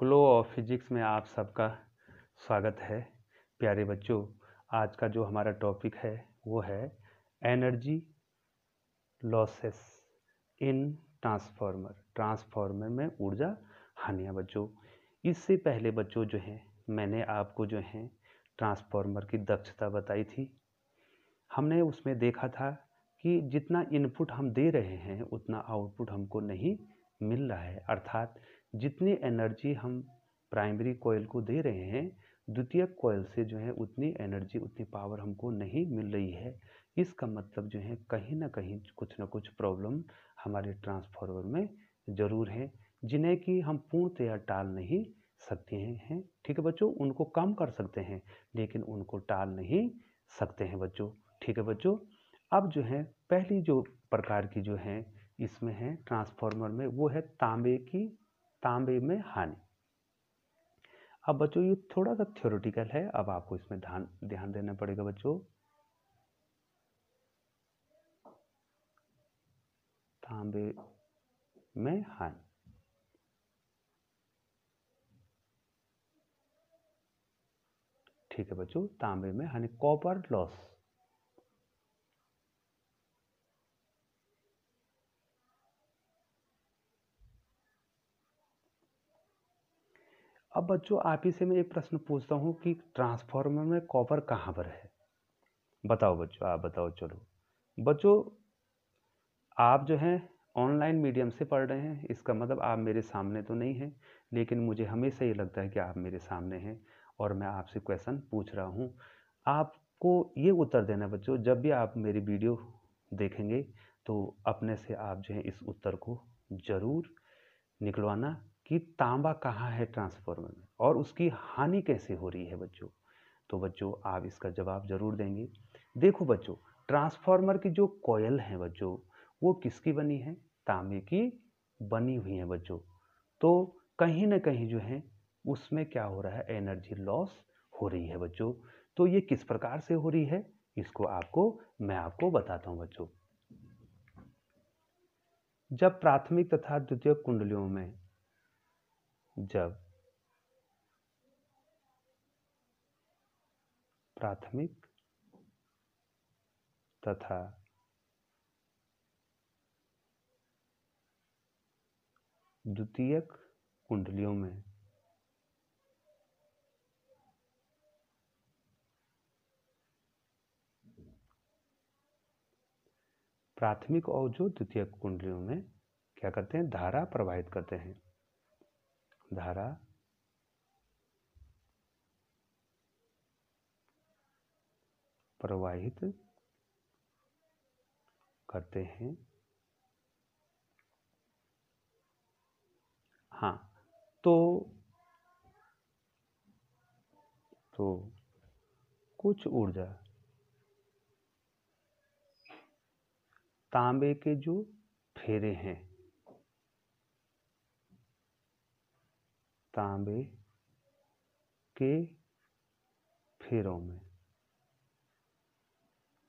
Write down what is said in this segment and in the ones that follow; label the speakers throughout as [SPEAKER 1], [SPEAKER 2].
[SPEAKER 1] glow of physics में आप सबका स्वागत है प्यारे बच्चों आज का जो हमारा टॉपिक है वो है energy losses in transformer transformer में ऊर्जा हानिया बच्चों इससे पहले बच्चों जो हैं मैंने आपको जो हैं ट्रांसफार्मर की दक्षता बताई थी हमने उसमें देखा था कि जितना इनपुट हम दे रहे हैं उतना आउटपुट हमको नहीं मिल रहा है अर्थात जितनी एनर्जी हम प्राइमरी कोयल को दे रहे हैं द्वितीय कोयल से जो है उतनी एनर्जी उतनी पावर हमको नहीं मिल रही है इसका मतलब जो है कहीं ना कहीं कुछ ना कुछ प्रॉब्लम हमारे ट्रांसफार्मर में ज़रूर है जिन्हें कि हम पूर्णतया टाल नहीं सकते हैं ठीक है बच्चों उनको कम कर सकते हैं लेकिन उनको टाल नहीं सकते हैं बच्चों ठीक है बच्चों अब जो है पहली जो प्रकार की जो है इसमें है ट्रांसफार्मर में वो है तांबे की तांबे में हानि अब बच्चों ये थोड़ा सा थ्योरेटिकल है अब आपको इसमें ध्यान ध्यान देना पड़ेगा बच्चों तांबे में हानि ठीक है बच्चों तांबे में हानि कॉपर लॉस अब बच्चों आप ही से मैं एक प्रश्न पूछता हूँ कि ट्रांसफार्मर में कॉपर कहाँ पर है बताओ बच्चों आप बताओ चलो बच्चों आप जो हैं ऑनलाइन मीडियम से पढ़ रहे हैं इसका मतलब आप मेरे सामने तो नहीं हैं लेकिन मुझे हमेशा ये लगता है कि आप मेरे सामने हैं और मैं आपसे क्वेश्चन पूछ रहा हूँ आपको ये उत्तर देना बच्चों जब भी आप मेरी वीडियो देखेंगे तो अपने से आप जो है इस उत्तर को ज़रूर निकलवाना कि तांबा कहाँ है ट्रांसफार्मर में और उसकी हानि कैसे हो रही है बच्चों तो बच्चों आप इसका जवाब ज़रूर देंगे देखो बच्चों ट्रांसफार्मर की जो कोयल है बच्चों वो किसकी बनी है तांबे की बनी हुई है बच्चों तो कहीं ना कहीं जो है उसमें क्या हो रहा है एनर्जी लॉस हो रही है बच्चों तो ये किस प्रकार से हो रही है इसको आपको मैं आपको बताता हूँ बच्चों जब प्राथमिक तथा द्वितीय कुंडलियों में जब प्राथमिक तथा द्वितीयक कुंडलियों में प्राथमिक और जो द्वितीयक कुंडलियों में क्या करते हैं धारा प्रवाहित करते हैं धारा प्रवाहित करते हैं हाँ तो तो कुछ ऊर्जा तांबे के जो फेरे हैं तांबे के फेरों में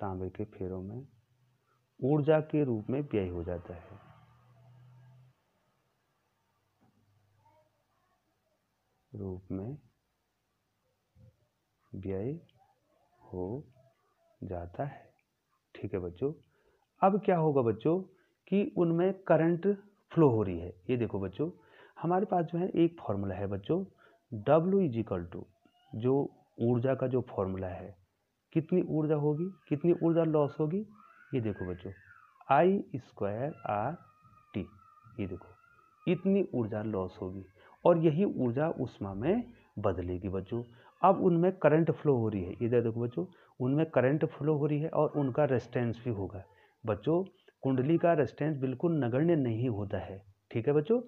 [SPEAKER 1] तांबे के फेरों में ऊर्जा के रूप में व्यय हो जाता है रूप में व्यय हो जाता है ठीक है बच्चों अब क्या होगा बच्चों कि उनमें करंट फ्लो हो रही है ये देखो बच्चों हमारे पास जो है एक फार्मूला है बच्चों डब्ल्यू इज इक्वल टू जो ऊर्जा का जो फॉर्मूला है कितनी ऊर्जा होगी कितनी ऊर्जा लॉस होगी ये देखो बच्चों आई स्क्वायर आर टी ये देखो इतनी ऊर्जा लॉस होगी और यही ऊर्जा उष्मा में बदलेगी बच्चों अब उनमें करंट फ्लो हो रही है इधर देखो बच्चों उनमें करंट फ्लो हो रही है और उनका रेस्टेंस भी होगा बच्चों कुंडली का रेस्टेंस बिल्कुल नगण्य नहीं होता है ठीक है बच्चों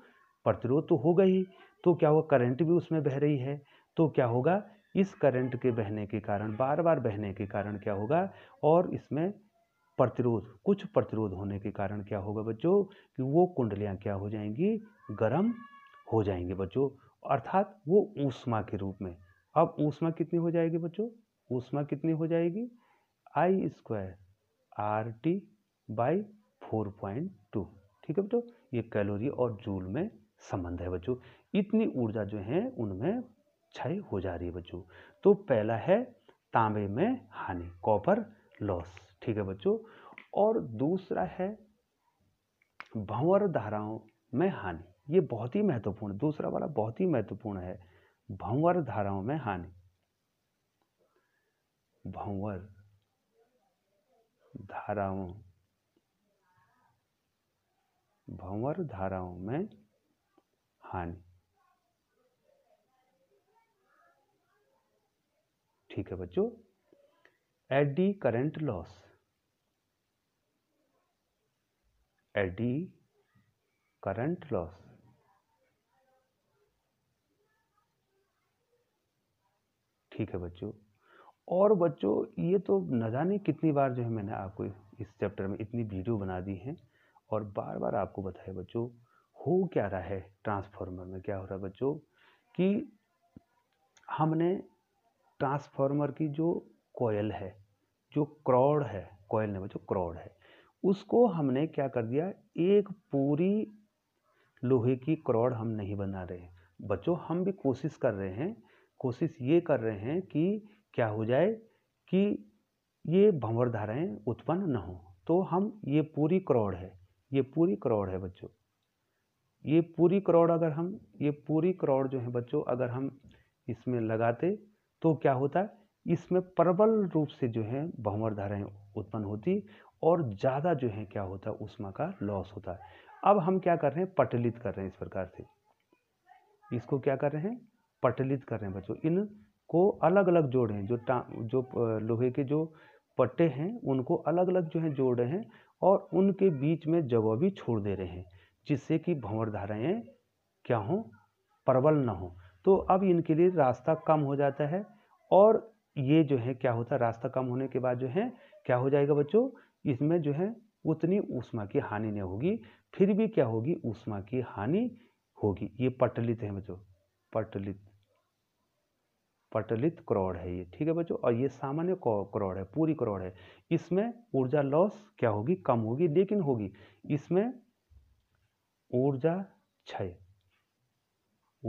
[SPEAKER 1] प्रतिरोध तो होगा ही तो क्या होगा करंट भी उसमें बह रही है तो क्या होगा इस करंट के बहने के कारण बार बार बहने के कारण क्या होगा और इसमें प्रतिरोध कुछ प्रतिरोध होने के कारण क्या होगा बच्चों कि वो कुंडलियाँ क्या हो जाएंगी गर्म हो जाएंगे बच्चों अर्थात वो ऊष्मा के रूप में अब ऊष्मा कितनी हो जाएगी बच्चों ऊष्मा कितनी हो जाएगी I square R T by four point two ठीक है बच्चों ये कैलोरी और जूल में संबंध है बच्चों इतनी ऊर्जा जो है उनमें क्षय हो जा रही है बच्चों तो पहला है तांबे में हानि कॉपर लॉस ठीक है बच्चों और दूसरा है भंवर धाराओं में हानि ये बहुत ही महत्वपूर्ण दूसरा वाला बहुत ही महत्वपूर्ण है भंवर धाराओं में हानि भंवर धाराओं भंवर धाराओं में हानि ठीक है बच्चों at current loss at current loss ठीक है बच्चों और बच्चों ये तो न जाने कितनी बार जो है मैंने आपको इस चैप्टर में इतनी वीडियो बना दी है और बार बार आपको बताया बच्चों हो क्या रहा है ट्रांसफार्मर में क्या हो रहा है बच्चों कि हमने ट्रांसफार्मर की जो कोयल है जो क्रॉड है कोयल ने बच्चों क्रॉड है उसको हमने क्या कर दिया एक पूरी लोहे की क्रॉड हम नहीं बना रहे बच्चों हम भी कोशिश कर रहे हैं कोशिश ये कर रहे हैं कि क्या हो जाए कि ये भंवर धाराएँ उत्पन्न न हो तो हम ये पूरी क्रॉड है ये पूरी क्रॉड है बच्चों ये पूरी करोड़ अगर हम ये पूरी करोड़ जो है बच्चों अगर हम इसमें लगाते तो क्या होता है इसमें प्रबल रूप से जो है भंवर धाराएँ उत्पन्न होती और ज़्यादा जो है क्या होता है उष्मा का लॉस होता है अब हम क्या कर रहे हैं पटलित कर रहे हैं इस प्रकार से इसको क्या कर रहे हैं पटलित कर रहे हैं बच्चों इन को अलग अलग जोड़ हैं जो जो लोहे के जो पट्टे हैं उनको अलग अलग जो है जोड़ रहे हैं और उनके बीच में जगह भी छोड़ दे रहे हैं जिससे कि भंवर धाराएँ क्या हों प्रबल न हों तो अब इनके लिए रास्ता कम हो जाता है और ये जो है क्या होता है रास्ता कम होने के बाद जो है क्या हो जाएगा बच्चों इसमें जो है उतनी ऊष्मा की हानि नहीं होगी फिर भी क्या होगी ऊष्मा की हानि होगी ये पटलित है बच्चों पटलित पटलित करोड़ है ये ठीक है बच्चों और ये सामान्य करोड़ है पूरी करोड़ है इसमें ऊर्जा लॉस क्या होगी कम होगी लेकिन होगी इसमें ऊर्जा क्षय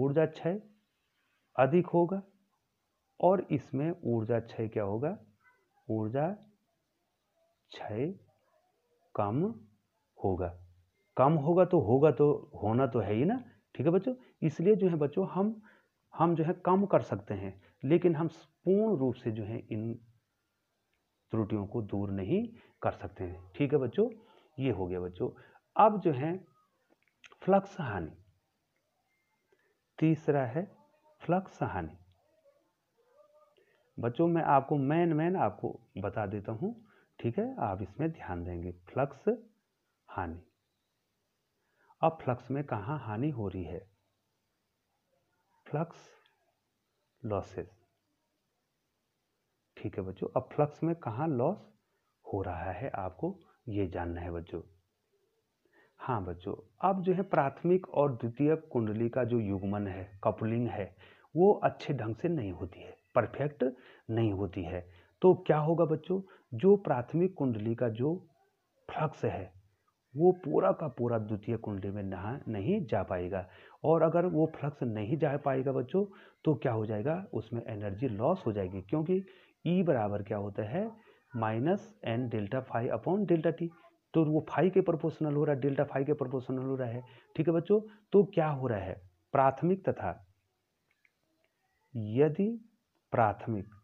[SPEAKER 1] ऊर्जा क्षय अधिक होगा और इसमें ऊर्जा क्षय क्या होगा ऊर्जा क्षय कम होगा कम होगा तो होगा तो होना तो है ही ना ठीक है बच्चों इसलिए जो है बच्चों हम हम जो है कम कर सकते हैं लेकिन हम पूर्ण रूप से जो है इन त्रुटियों को दूर नहीं कर सकते हैं ठीक है बच्चों ये हो गया बच्चों अब जो है फ्लक्स हानि तीसरा है फ्लक्स हानि बच्चों मैं आपको मैन मैन आपको बता देता हूं ठीक है आप इसमें ध्यान देंगे फ्लक्स हानि अब फ्लक्स में कहाँ हानि हो रही है फ्लक्स लॉसेस ठीक है बच्चों अब फ्लक्स में कहाँ लॉस हो रहा है आपको ये जानना है बच्चों हाँ बच्चों अब जो है प्राथमिक और द्वितीय कुंडली का जो युग्मन है कपलिंग है वो अच्छे ढंग से नहीं होती है परफेक्ट नहीं होती है तो क्या होगा बच्चों जो प्राथमिक कुंडली का जो फ्लक्स है वो पूरा का पूरा द्वितीय कुंडली में नहा नहीं जा पाएगा और अगर वो फ्लक्स नहीं जा पाएगा बच्चों तो क्या हो जाएगा उसमें एनर्जी लॉस हो जाएगी क्योंकि ई e बराबर क्या होता है minus N delta five upon delta T तो वो फाइव के प्रोपोर्शनल हो रहा है डेल्टा फाइव के प्रोपोर्शनल हो रहा है ठीक है बच्चों तो क्या हो रहा है प्राथमिक तथा यदि प्राथमिक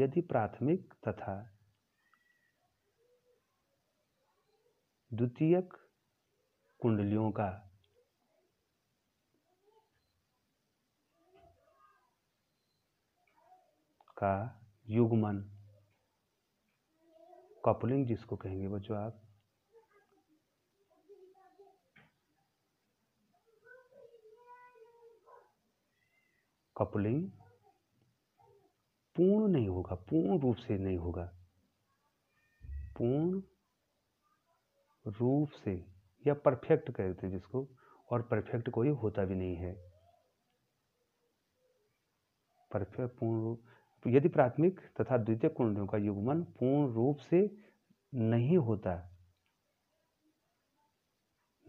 [SPEAKER 1] यदि प्राथमिक तथा द्वितीयक कुंडलियों का का युगमन कपलिंग जिसको कहेंगे बच्चों आप कपलिंग पूर्ण नहीं होगा पूर्ण रूप से नहीं होगा पूर्ण रूप से या परफेक्ट कहते हैं जिसको और परफेक्ट कोई होता भी नहीं है परफेक्ट पूर्ण रूप तो यदि प्राथमिक तथा द्वितीय कुंडलियों का युग्मन पूर्ण रूप से नहीं होता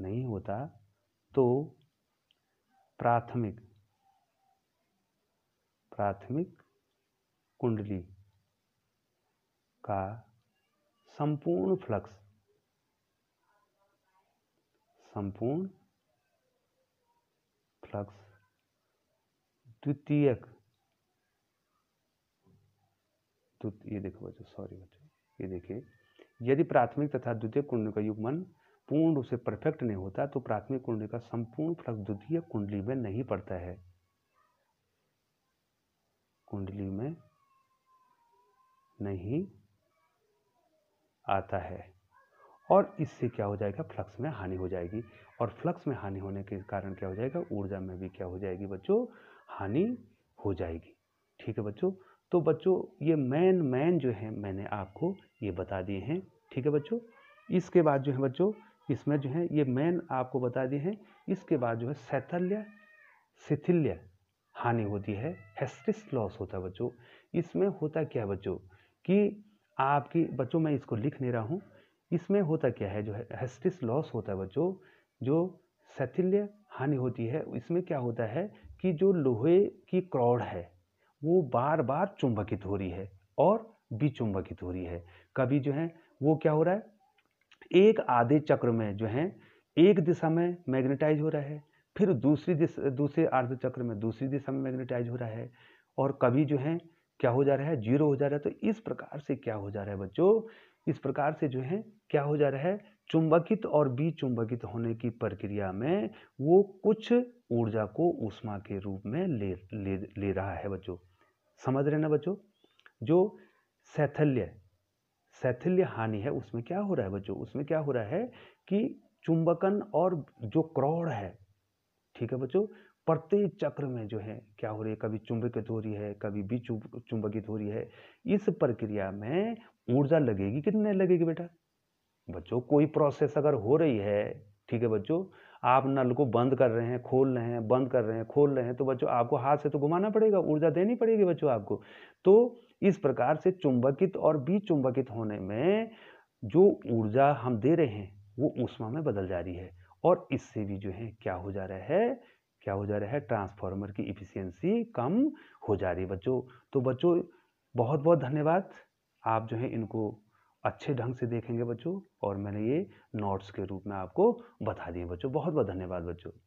[SPEAKER 1] नहीं होता तो प्राथमिक प्राथमिक कुंडली का संपूर्ण फ्लक्स संपूर्ण फ्लक्स द्वितीयक तो ये देखो बच्चों सॉरी बच्चों ये देखिए यदि प्राथमिक तथा द्वितीय कुंडली का युग्मन पूर्ण रूप से परफेक्ट नहीं होता तो प्राथमिक कुंडली का संपूर्ण फ्लक्स द्वितीय कुंडली में नहीं पड़ता है कुंडली में नहीं आता है और इससे क्या हो जाएगा फ्लक्स में हानि हो जाएगी और फ्लक्स में हानि होने के कारण क्या हो जाएगा ऊर्जा में भी क्या हो जाएगी बच्चों हानि हो जाएगी ठीक है बच्चों तो बच्चों ये मैन मैन जो है मैंने आपको ये बता दिए हैं ठीक है बच्चों इसके बाद जो है बच्चों इसमें जो है ये मैन आपको बता दिए हैं इसके बाद जो है शैथल्य शिथिल्य हानि होती है हेस्टिस लॉस होता है बच्चों इसमें होता क्या है बच्चों कि आपकी बच्चों मैं इसको लिख नहीं रहा हूँ इसमें होता क्या है जो है हेस्टिस लॉस होता है बच्चों जो शैथिल्य हानि होती है इसमें क्या होता है कि जो लोहे की क्रौड़ है वो बार बार चुंबकित हो रही है और विचुंबकित हो रही है कभी जो है वो क्या हो रहा है एक आधे चक्र में जो है एक दिशा में मैग्नेटाइज हो रहा है फिर दूसरी दिशा दूसरे आर्ध चक्र में दूसरी दिशा में मैग्नेटाइज हो रहा है और कभी जो है क्या हो जा रहा है जीरो हो जा रहा है तो इस प्रकार से क्या हो जा रहा है बच्चों इस प्रकार से जो है क्या हो जा रहा है चुंबकित और विचुंबकित होने की प्रक्रिया में वो कुछ ऊर्जा को ऊष्मा के रूप में ले ले, ले रहा है बच्चों समझ रहे ना बच्चों जो शैथल्य शैथल्य हानि है उसमें क्या हो रहा है बच्चों उसमें क्या हो रहा है कि चुंबकन और जो क्रौड़ है ठीक है बच्चों प्रत्येक चक्र में जो है क्या हो रही है कभी चुंबकित हो रही है कभी भी चुंबकित हो रही है इस प्रक्रिया में ऊर्जा लगेगी कितने लगेगी बेटा बच्चों कोई प्रोसेस अगर हो रही है ठीक है बच्चों आप नल को बंद कर रहे हैं खोल रहे हैं बंद कर रहे हैं खोल रहे हैं तो बच्चों आपको हाथ से तो घुमाना पड़ेगा ऊर्जा देनी पड़ेगी बच्चों आपको तो इस प्रकार से चुंबकित और चुंबकित होने में जो ऊर्जा हम दे रहे हैं वो ऊष्मा में बदल जा रही है और इससे भी जो है क्या हो जा रहा है क्या हो जा रहा है ट्रांसफार्मर की इफिशियंसी कम हो जा रही है बच्चों तो बच्चों बहुत बहुत धन्यवाद आप जो है इनको अच्छे ढंग से देखेंगे बच्चों और मैंने ये नोट्स के रूप में आपको बता दिए बच्चों बहुत बहुत धन्यवाद बच्चों